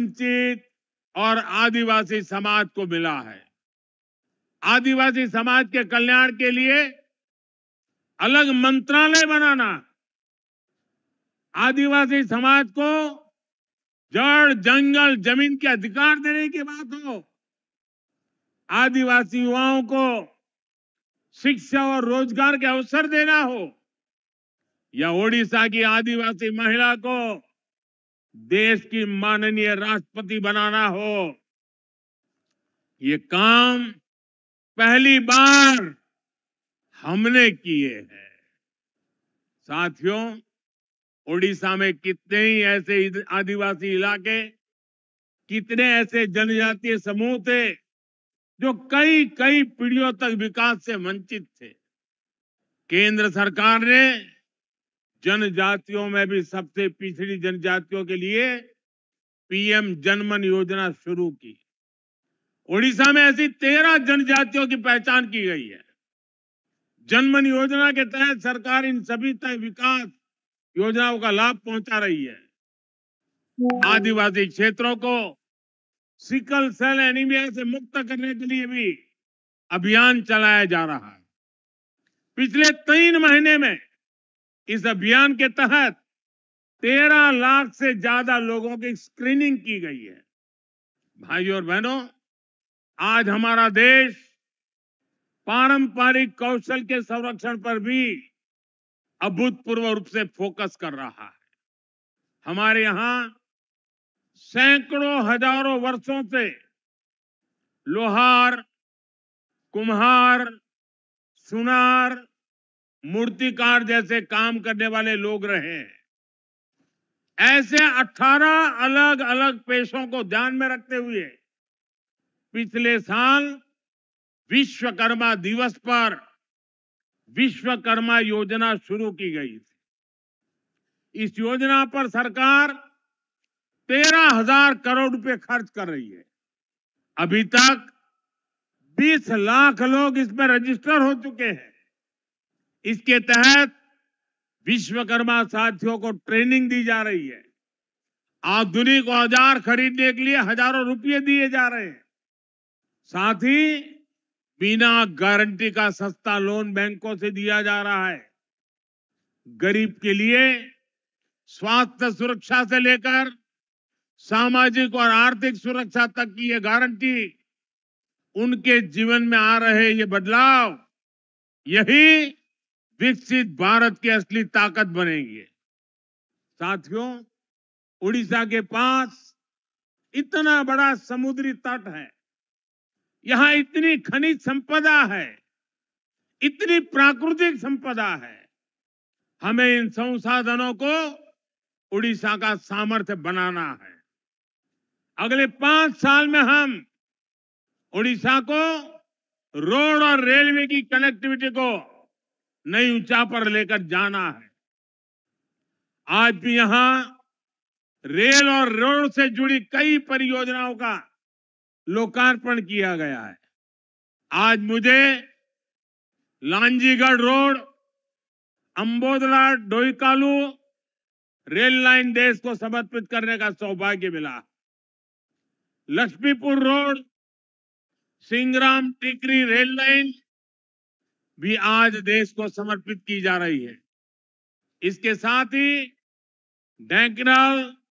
वंचित और आदिवासी समाज को मिला है आदिवासी समाज के कल्याण के लिए अलग मंत्रालय बनाना आदिवासी समाज को जड़ जंगल जमीन के अधिकार देने की बात हो आदिवासी युवाओं को शिक्षा और रोजगार के अवसर देना हो या ओडिशा की आदिवासी महिला को देश की माननीय राष्ट्रपति बनाना हो ये काम पहली बार हमने किए हैं साथियों ओडिशा में कितने ही ऐसे आदिवासी इलाके कितने ऐसे जनजातीय समूह थे जो कई कई पीढ़ियों तक विकास से वंचित थे केंद्र सरकार ने जनजातियों में भी सबसे पिछड़ी जनजातियों के लिए पीएम जनमन योजना शुरू की ओडिशा में ऐसी तेरह जनजातियों की पहचान की गई है जनमन योजना के तहत सरकार इन सभी तय विकास योजनाओं का लाभ पहुंचा रही है आदिवासी क्षेत्रों को सिकल सेल एनीमिया से मुक्त करने के लिए भी अभियान चलाया जा रहा है पिछले तीन महीने में इस अभियान के तहत तेरह लाख से ज्यादा लोगों की स्क्रीनिंग की गई है भाइयों और बहनों आज हमारा देश पारंपरिक कौशल के संरक्षण पर भी अभूतपूर्व रूप से फोकस कर रहा है हमारे यहां सैकड़ों हजारों वर्षों से लोहार कुम्हार सुनार मूर्तिकार जैसे काम करने वाले लोग रहे ऐसे 18 अलग अलग पेशों को ध्यान में रखते हुए पिछले साल विश्वकर्मा दिवस पर विश्वकर्मा योजना शुरू की गई थी इस योजना पर सरकार तेरह हजार करोड़ रुपए खर्च कर रही है अभी तक 20 लाख लोग इसमें रजिस्टर हो चुके हैं इसके तहत विश्वकर्मा साथियों को ट्रेनिंग दी जा रही है आधुनिक औजार खरीदने के लिए हजारों रुपये दिए जा रहे हैं साथ ही बिना गारंटी का सस्ता लोन बैंकों से दिया जा रहा है गरीब के लिए स्वास्थ्य सुरक्षा से लेकर सामाजिक और आर्थिक सुरक्षा तक की ये गारंटी उनके जीवन में आ रहे ये बदलाव यही विकसित भारत की असली ताकत बनेंगे साथियों उड़ीसा के पास इतना बड़ा समुद्री तट है यहां इतनी खनिज संपदा है इतनी प्राकृतिक संपदा है हमें इन संसाधनों को उड़ीसा का सामर्थ्य बनाना है अगले पांच साल में हम उड़ीसा को रोड और रेलवे की कनेक्टिविटी को नई ऊंचा पर लेकर जाना है आज भी यहां रेल और रोड से जुड़ी कई परियोजनाओं का लोकार्पण किया गया है आज मुझे Lanjigarh road Ambodala Doikallu rail line देश को समर्पित करने का सौभाग्य मिला Laxmipur road Singaram Tikri rail line भी आज देश को समर्पित की जा रही है इसके साथ ही डेंकनल